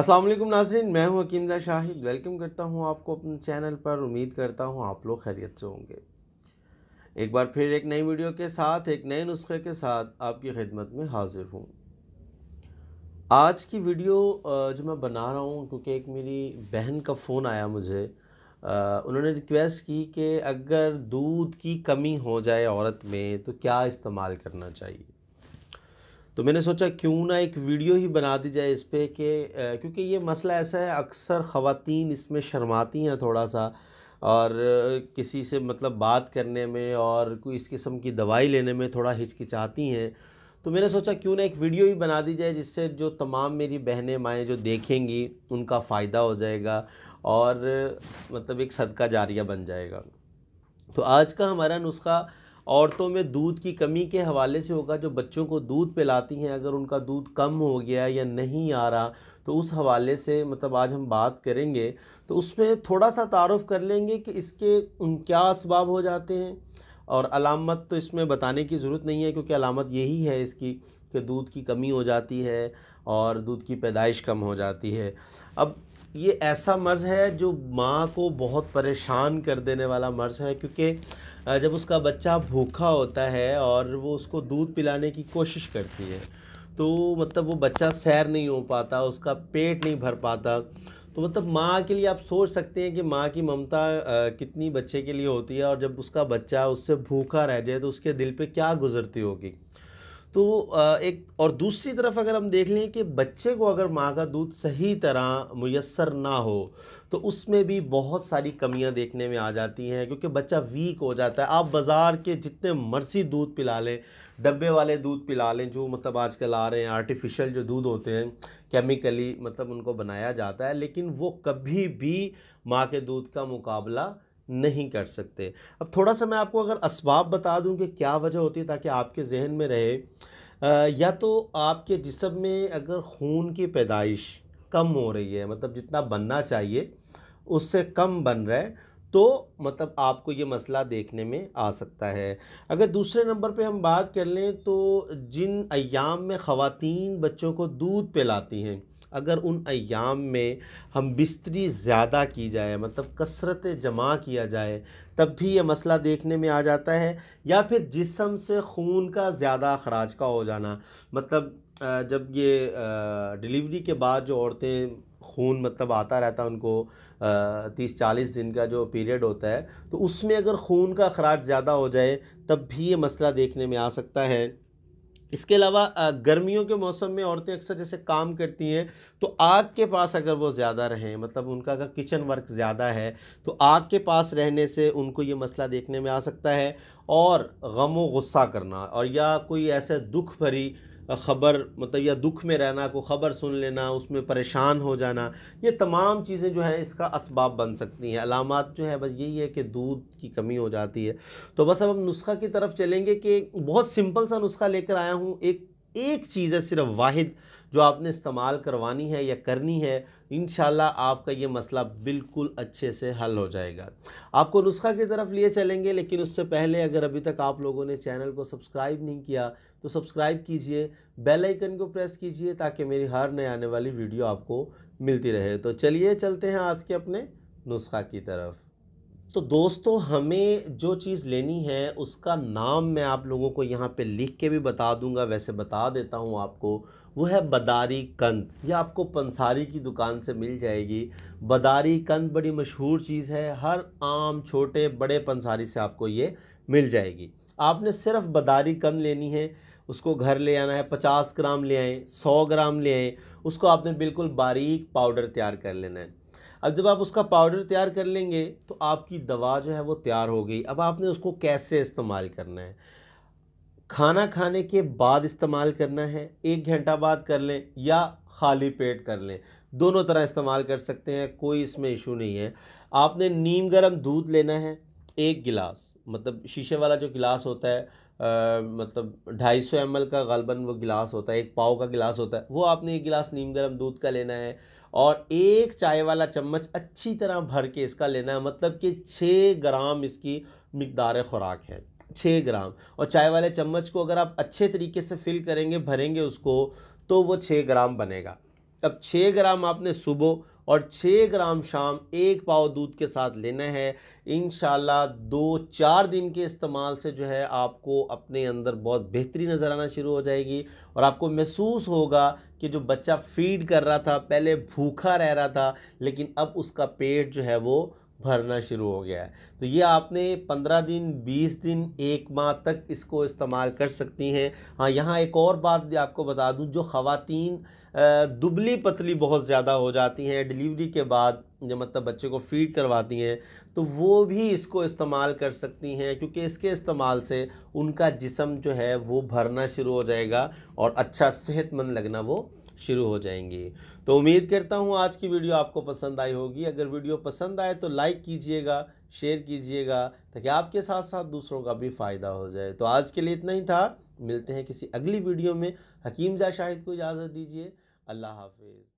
السلام علیکم ناظرین میں ہوں حکیم دہ شاہد ویلکم کرتا ہوں آپ کو اپنے چینل پر امید کرتا ہوں آپ لوگ خیریت سے ہوں گے ایک بار پھر ایک نئی ویڈیو کے ساتھ ایک نئے نسخے کے ساتھ آپ کی خدمت میں حاضر ہوں آج کی ویڈیو جو میں بنا رہا ہوں کیونکہ ایک میری بہن کا فون آیا مجھے انہوں نے ریکویسٹ کی کہ اگر دودھ کی کمی ہو جائے عورت میں تو کیا استعمال کرنا چاہیے تو میں نے سوچا کیوں نہ ایک ویڈیو ہی بنا دی جائے اس پہ کہ کیونکہ یہ مسئلہ ایسا ہے اکثر خواتین اس میں شرماتی ہیں تھوڑا سا اور کسی سے مطلب بات کرنے میں اور کوئی اس قسم کی دوائی لینے میں تھوڑا ہچکچاتی ہیں تو میں نے سوچا کیوں نہ ایک ویڈیو ہی بنا دی جائے جس سے جو تمام میری بہنیں مائیں جو دیکھیں گی ان کا فائدہ ہو جائے گا اور مطلب ایک صدقہ جاریہ بن جائے گا تو آج کا ہمارا نسخہ عورتوں میں دودھ کی کمی کے حوالے سے ہوگا جو بچوں کو دودھ پلاتی ہیں اگر ان کا دودھ کم ہو گیا یا نہیں آ رہا تو اس حوالے سے مطلب آج ہم بات کریں گے تو اس میں تھوڑا سا تعارف کر لیں گے کہ اس کے ان کیا اسباب ہو جاتے ہیں اور علامت تو اس میں بتانے کی ضرورت نہیں ہے کیونکہ علامت یہی ہے اس کی کہ دودھ کی کمی ہو جاتی ہے اور دودھ کی پیدائش کم ہو جاتی ہے اب یہ ایسا مرض ہے جو ماں کو بہت پریشان کر دینے والا مرض ہے کیونکہ جب اس کا بچہ بھوکا ہوتا ہے اور وہ اس کو دودھ پلانے کی کوشش کرتی ہے تو مطلب وہ بچہ سیر نہیں ہو پاتا اس کا پیٹ نہیں بھر پاتا تو مطلب ماں کے لیے آپ سوچ سکتے ہیں کہ ماں کی ممتا کتنی بچے کے لیے ہوتی ہے اور جب اس کا بچہ اس سے بھوکھا رہ جائے تو اس کے دل پہ کیا گزرتی ہوگی تو ایک اور دوسری طرف اگر ہم دیکھ لیں کہ بچے کو اگر ماں کا دودھ صحیح طرح میسر نہ ہو تو اس میں بھی بہت ساری کمیاں دیکھنے میں آ جاتی ہیں کیونکہ بچہ ویک ہو جاتا ہے آپ بازار کے جتنے مرضی دودھ پلا لیں ڈبے والے دودھ پلا لیں جو مطلب آج کل آ رہے ہیں آرٹیفیشل جو دودھ ہوتے ہیں کیمیکلی مطلب ان کو بنایا جاتا ہے لیکن وہ کبھی بھی ماں کے دودھ کا مقابلہ نہیں کر سکتے اب تھوڑا سا میں آپ کو اگر اسباب بتا دوں کہ کیا وجہ ہوتی ہے تاکہ آپ کے ذہن میں رہے یا تو آپ کے جسم میں اگر خون کی پیدائش کم ہو رہی ہے مطلب جتنا بننا چاہیے اس سے کم بن رہا ہے تو مطلب آپ کو یہ مسئلہ دیکھنے میں آ سکتا ہے اگر دوسرے نمبر پہ ہم بات کر لیں تو جن ایام میں خواتین بچوں کو دودھ پلاتی ہیں اگر ان ایام میں ہم بستری زیادہ کی جائے مطلب کثرت جمع کیا جائے تب بھی یہ مسئلہ دیکھنے میں آ جاتا ہے یا پھر جسم سے خون کا زیادہ اخراج کا ہو جانا مطلب جب یہ ڈیلیوری کے بعد جو عورتیں خون مطلب آتا رہتا ان کو تیس چالیس دن کا جو پیریڈ ہوتا ہے تو اس میں اگر خون کا اخراج زیادہ ہو جائے تب بھی یہ مسئلہ دیکھنے میں آ سکتا ہے اس کے علاوہ گرمیوں کے موسم میں عورتیں اکثر جیسے کام کرتی ہیں تو آگ کے پاس اگر وہ زیادہ رہیں مطلب ان کا اگر کچن ورک زیادہ ہے تو آگ کے پاس رہنے سے ان کو یہ مسئلہ دیکھنے میں آ سکتا ہے اور غم و غصہ کرنا اور یا کوئی ایسے دکھ بھری خبر مطلب دکھ میں رہنا کوئی خبر سن لینا اس میں پریشان ہو جانا یہ تمام چیزیں جو ہیں اس کا اسباب بن سکتی ہیں علامات جو ہے بس یہی ہے کہ دودھ کی کمی ہو جاتی ہے تو بس اب ہم نسخہ کی طرف چلیں گے کہ بہت سمپل سا نسخہ لے کر آیا ہوں ایک ایک چیز ہے صرف واحد جو آپ نے استعمال کروانی ہے یا کرنی ہے انشاءاللہ آپ کا یہ مسئلہ بالکل اچھے سے حل ہو جائے گا آپ کو نسخہ کی طرف لیے چلیں گے لیکن اس سے پہلے اگر ابھی تک آپ لوگوں نے چینل کو سبسکرائب نہیں کیا تو سبسکرائب کیجئے بیل آئیکن کو پریس کیجئے تاکہ میری ہر نئے آنے والی ویڈیو آپ کو ملتی رہے تو چلیے چلتے ہیں آج کے اپنے نسخہ کی طرف تو دوستو ہمیں جو چیز لینی ہے اس کا نام میں آپ لوگوں کو یہاں پہ لکھ کے بھی بتا دوں گا ویسے بتا دیتا ہوں آپ کو وہ ہے بداری کند یہ آپ کو پنساری کی دکان سے مل جائے گی بداری کند بڑی مشہور چیز ہے ہر عام چھوٹے بڑے پنساری سے آپ کو یہ مل جائے گی آپ نے صرف بداری کند لینی ہے اس کو گھر لے آنا ہے پچاس گرام لے آئیں سو گرام لے آئیں اس کو آپ نے بالکل باریک پاؤڈر تیار کر لینا ہے اب جب آپ اس کا پاؤڈر تیار کر لیں گے تو آپ کی دوا جو ہے وہ تیار ہو گئی اب آپ نے اس کو کیسے استعمال کرنا ہے کھانا کھانے کے بعد استعمال کرنا ہے ایک گھنٹہ بعد کر لیں یا خالی پیٹ کر لیں دونوں طرح استعمال کر سکتے ہیں کوئی اس میں ایشو نہیں ہے آپ نے نیم گرم دودھ لینا ہے ایک گلاس مطلب شیشے والا جو گلاس ہوتا ہے مطلب ڈھائی سو ایم ایل کا غالباً وہ گلاس ہوتا ہے ایک پاؤ کا گلاس ہوتا ہے وہ آپ نے ایک گلاس نیم گرم دودھ کا لینا ہے اور ایک چائے والا چمچ اچھی طرح بھر کے اس کا لینا ہے مطلب کہ چھ گرام اس کی مقدار خوراک ہے چھ گرام اور چائے والے چمچ کو اگر آپ اچھے طریقے سے فل کریں گے بھریں گے اس کو تو وہ چھ گرام بنے گا اب چھ گرام آپ نے صبح اور چھ گرام شام ایک پاؤ دودھ کے ساتھ لینا ہے انشاءاللہ دو چار دن کے استعمال سے جو ہے آپ کو اپنے اندر بہت بہتری نظر آنا شروع ہو جائے گی اور آپ کو محسوس ہوگا کہ جو بچہ فیڈ کر رہا تھا پہلے بھوکا رہ رہا تھا لیکن اب اس کا پیٹ جو ہے وہ بھرنا شروع ہو گیا ہے تو یہ آپ نے پندرہ دن بیس دن ایک ماہ تک اس کو استعمال کر سکتی ہیں ہاں یہاں ایک اور بات بھی آپ کو بتا دوں جو خواتین دبلی پتلی بہت زیادہ ہو جاتی ہیں ڈیلیوری کے بعد جو مطلب بچے کو فیڈ کرواتی ہیں تو وہ بھی اس کو استعمال کر سکتی ہیں کیونکہ اس کے استعمال سے ان کا جسم جو ہے وہ بھرنا شروع ہو جائے گا اور اچھا صحت مند لگنا وہ شروع ہو جائیں گی تو امید کرتا ہوں آج کی ویڈیو آپ کو پسند آئی ہوگی اگر ویڈیو پسند آئے تو لائک کیجئے گا شیئر کیجئے گا تاکہ آپ کے ساتھ ساتھ دوسروں کا بھی فائدہ ہو جائے تو آج کے لیے اتنا ہی تھا ملتے ہیں کسی اگلی ویڈیو میں حکیم جا شاہد کو اجازت دیجیے اللہ حافظ